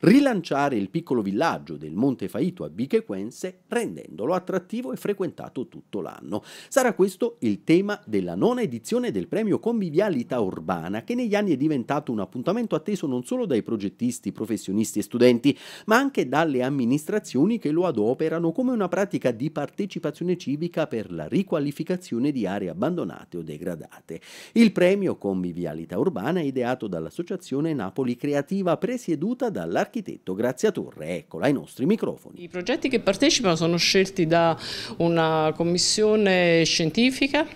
rilanciare il piccolo villaggio del Monte Faito a Bichequense rendendolo attrattivo e frequentato tutto l'anno. Sarà questo il tema della nona edizione del premio Convivialità Urbana che negli anni è diventato un appuntamento atteso non solo dai progettisti, professionisti e studenti, ma anche dalle amministrazioni che lo adoperano come una pratica di partecipazione civica per la riqualificazione di aree abbandonate o degradate. Il premio Convivialità Urbana è ideato dall'Associazione Napoli Creativa presieduta dall'architettone Grazia Torre. Eccola ai nostri microfoni. I progetti che partecipano sono scelti da una commissione scientifica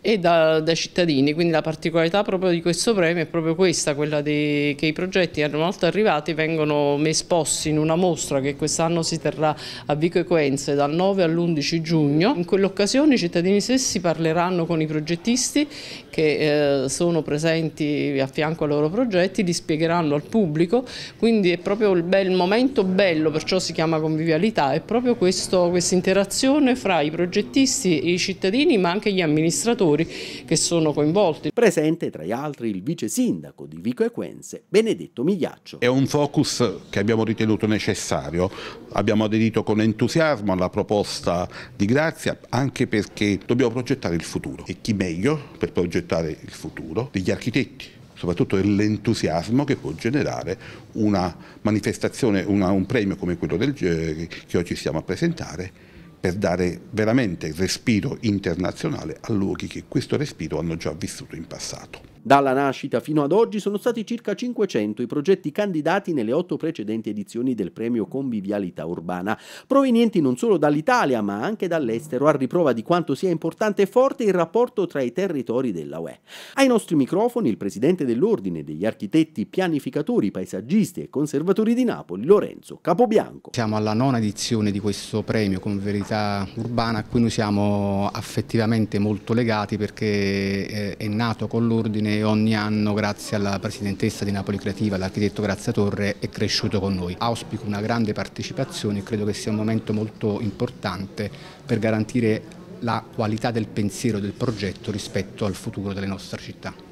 e da, dai cittadini, quindi la particolarità proprio di questo premio è proprio questa, quella di, che i progetti una volta arrivati vengono esposti in una mostra che quest'anno si terrà a Vico Equenze dal 9 all'11 giugno. In quell'occasione i cittadini stessi parleranno con i progettisti che eh, sono presenti a fianco ai loro progetti, li spiegheranno al pubblico, quindi è proprio il, bel, momento bello, perciò si chiama convivialità, è proprio questo, questa interazione fra i progettisti, i cittadini ma anche gli amministratori che sono coinvolti. Presente tra gli altri il vice sindaco di Vico Equense, Benedetto Migliaccio. È un focus che abbiamo ritenuto necessario Abbiamo aderito con entusiasmo alla proposta di Grazia anche perché dobbiamo progettare il futuro e chi meglio per progettare il futuro degli architetti soprattutto dell'entusiasmo che può generare una manifestazione, una, un premio come quello del, eh, che oggi stiamo a presentare per dare veramente respiro internazionale a luoghi che questo respiro hanno già vissuto in passato. Dalla nascita fino ad oggi sono stati circa 500 i progetti candidati nelle otto precedenti edizioni del premio Convivialità Urbana, provenienti non solo dall'Italia ma anche dall'estero, a riprova di quanto sia importante e forte il rapporto tra i territori della UE. Ai nostri microfoni il presidente dell'Ordine degli architetti, pianificatori, paesaggisti e conservatori di Napoli, Lorenzo Capobianco. Siamo alla nona edizione di questo premio Convivialità Urbana a cui noi siamo affettivamente molto legati perché eh, è nato con l'Ordine ogni anno grazie alla presidentessa di Napoli Creativa, l'architetto Grazia Torre, è cresciuto con noi. Auspico una grande partecipazione e credo che sia un momento molto importante per garantire la qualità del pensiero del progetto rispetto al futuro delle nostre città.